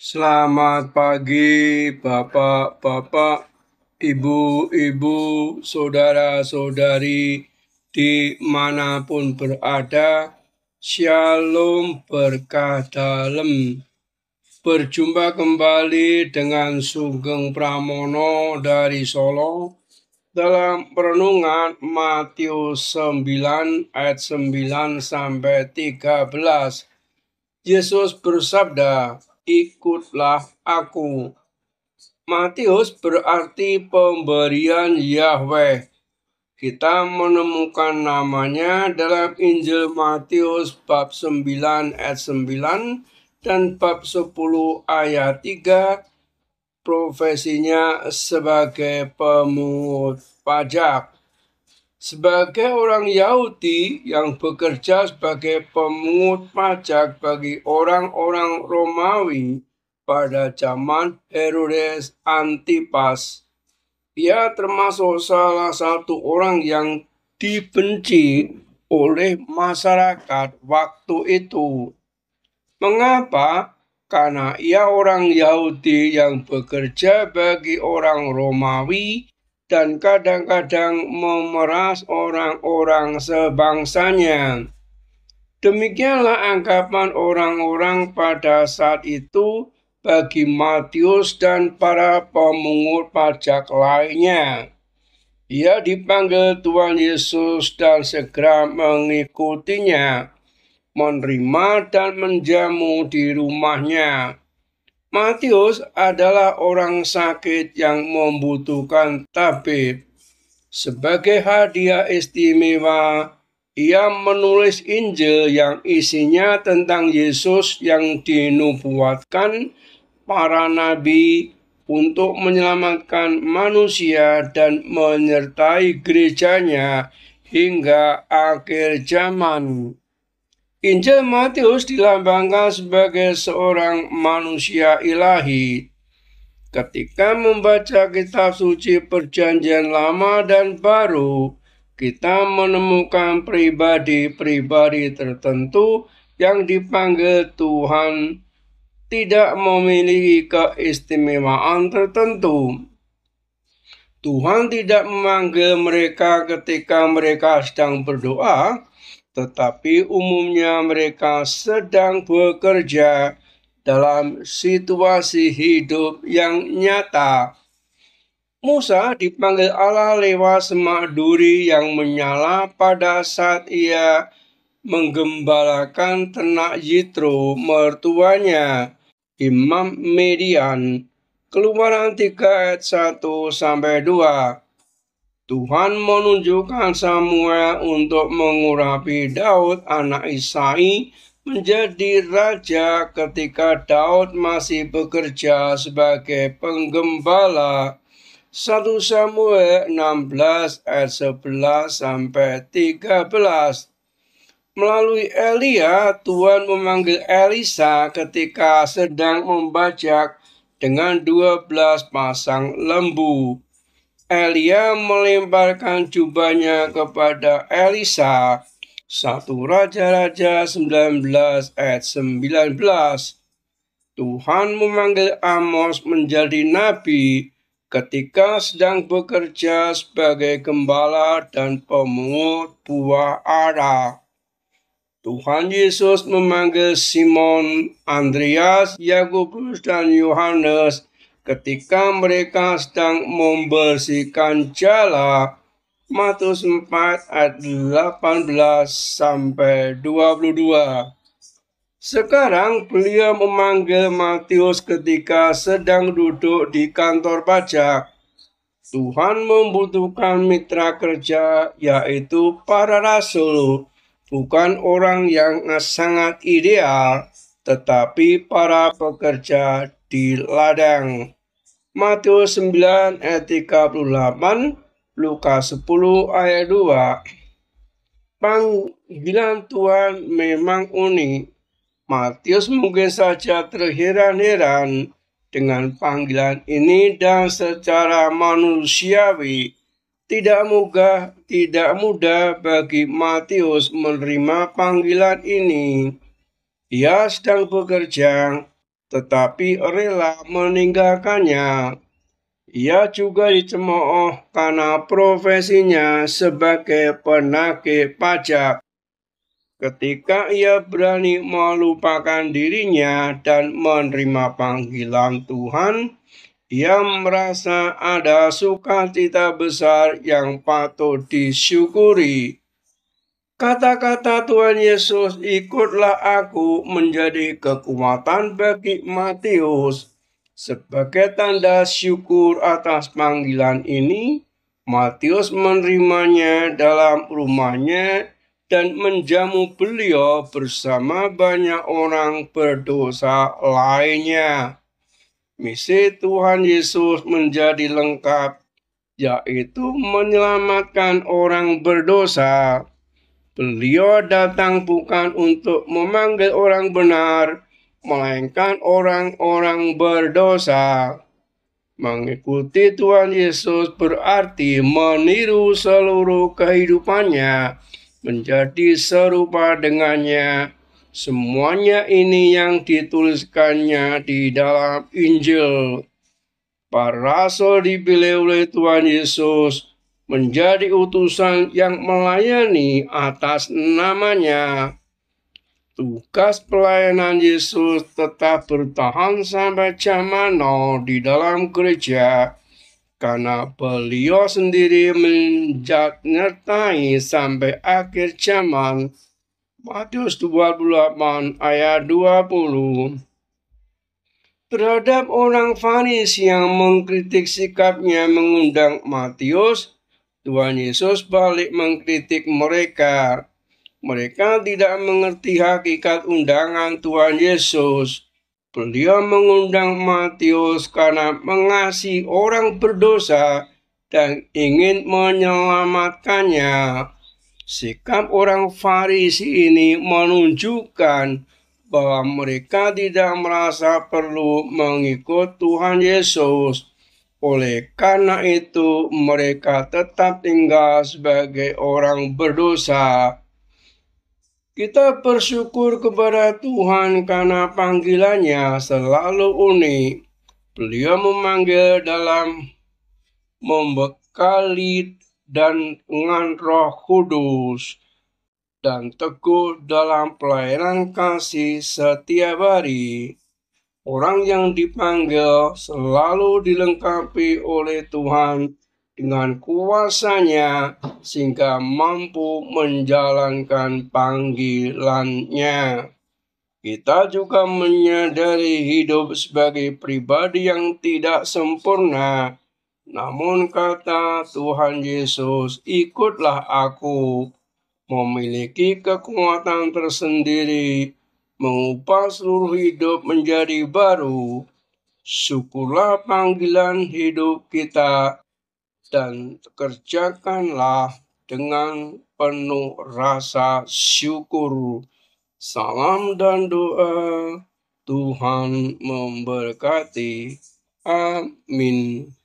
Selamat pagi, Bapak-bapak, Ibu-ibu, saudara-saudari, di dimanapun berada. Shalom berkah dalam. Berjumpa kembali dengan Sugeng Pramono dari Solo dalam perenungan Matius 9 ayat 9 sampai 13. Yesus bersabda, ikutlah aku. Matius berarti pemberian Yahweh. Kita menemukan namanya dalam Injil Matius bab 9 ayat 9 dan bab 10 ayat 3 profesinya sebagai pemungut pajak. Sebagai orang Yahudi yang bekerja sebagai pemungut pajak bagi orang-orang Romawi pada zaman Herodes Antipas, ia termasuk salah satu orang yang dibenci oleh masyarakat waktu itu. Mengapa? Karena ia orang Yahudi yang bekerja bagi orang Romawi dan kadang-kadang memeras orang-orang sebangsanya. Demikianlah anggapan orang-orang pada saat itu bagi Matius dan para pemungut pajak lainnya. Ia dipanggil Tuhan Yesus dan segera mengikutinya, menerima dan menjamu di rumahnya Matius adalah orang sakit yang membutuhkan tabib. Sebagai hadiah istimewa, ia menulis Injil yang isinya tentang Yesus yang dinubuatkan para nabi untuk menyelamatkan manusia dan menyertai gerejanya hingga akhir zaman. Injil Matius dilambangkan sebagai seorang manusia ilahi. Ketika membaca kitab suci Perjanjian Lama dan Baru, kita menemukan pribadi-pribadi tertentu yang dipanggil Tuhan tidak memiliki keistimewaan tertentu. Tuhan tidak memanggil mereka ketika mereka sedang berdoa, tetapi umumnya mereka sedang bekerja dalam situasi hidup yang nyata. Musa dipanggil Allah lewat semak duri yang menyala pada saat ia menggembalakan ternak Yitro mertuanya, Imam Median. Keluaran 3 ayat 1 sampai 2. Tuhan menunjukkan Samuel untuk mengurapi Daud anak Isai menjadi raja ketika Daud masih bekerja sebagai penggembala. 1 Samuel 16 ayat 11 sampai 13. Melalui Elia, Tuhan memanggil Elisa ketika sedang membajak dengan dua belas pasang lembu. Elia melemparkan jubahnya kepada Elisa. 1 Raja-Raja 19 ayat 19 Tuhan memanggil Amos menjadi nabi ketika sedang bekerja sebagai gembala dan pemungut buah arah. Tuhan Yesus memanggil Simon, Andreas, Yakobus, dan Yohanes ketika mereka sedang membersihkan jala Matius 4 ayat 18 sampai 22. Sekarang beliau memanggil Matius ketika sedang duduk di kantor pajak. Tuhan membutuhkan mitra kerja yaitu para rasul, bukan orang yang sangat ideal, tetapi para pekerja di ladang. Matius 9 ayat 38, Lukas 10 ayat 2. Panggilan Tuhan memang unik. Matius mungkin saja terheran-heran dengan panggilan ini dan secara manusiawi tidak mudah tidak mudah bagi Matius menerima panggilan ini. Ia sedang bekerja tetapi rela meninggalkannya. Ia juga dicemooh karena profesinya sebagai penagih pajak. Ketika ia berani melupakan dirinya dan menerima panggilan Tuhan, ia merasa ada sukacita besar yang patut disyukuri. Kata-kata Tuhan Yesus, ikutlah aku menjadi kekuatan bagi Matius. Sebagai tanda syukur atas panggilan ini, Matius menerimanya dalam rumahnya dan menjamu beliau bersama banyak orang berdosa lainnya. Misi Tuhan Yesus menjadi lengkap, yaitu menyelamatkan orang berdosa Beliau datang bukan untuk memanggil orang benar, melainkan orang-orang berdosa. Mengikuti Tuhan Yesus berarti meniru seluruh kehidupannya, menjadi serupa dengannya. Semuanya ini yang dituliskannya di dalam Injil. Para rasul dipilih oleh Tuhan Yesus menjadi utusan yang melayani atas namanya. Tugas pelayanan Yesus tetap bertahan sampai zaman Nol di dalam gereja karena beliau sendiri menyertai sampai akhir zaman. Matius 28 ayat 20 terhadap orang Faris yang mengkritik sikapnya mengundang Matius Tuhan Yesus balik mengkritik mereka. Mereka tidak mengerti hakikat undangan Tuhan Yesus. Beliau mengundang Matius karena mengasihi orang berdosa dan ingin menyelamatkannya. Sikap orang Farisi ini menunjukkan bahwa mereka tidak merasa perlu mengikut Tuhan Yesus oleh karena itu, mereka tetap tinggal sebagai orang berdosa. Kita bersyukur kepada Tuhan karena panggilannya selalu unik. Beliau memanggil dalam membekali dan dengan roh kudus dan teguh dalam pelayanan kasih setiap hari. Orang yang dipanggil selalu dilengkapi oleh Tuhan dengan kuasanya sehingga mampu menjalankan panggilannya. Kita juga menyadari hidup sebagai pribadi yang tidak sempurna. Namun kata Tuhan Yesus, ikutlah aku. Memiliki kekuatan tersendiri mengubah seluruh hidup menjadi baru, syukurlah panggilan hidup kita dan kerjakanlah dengan penuh rasa syukur. Salam dan doa Tuhan memberkati. Amin.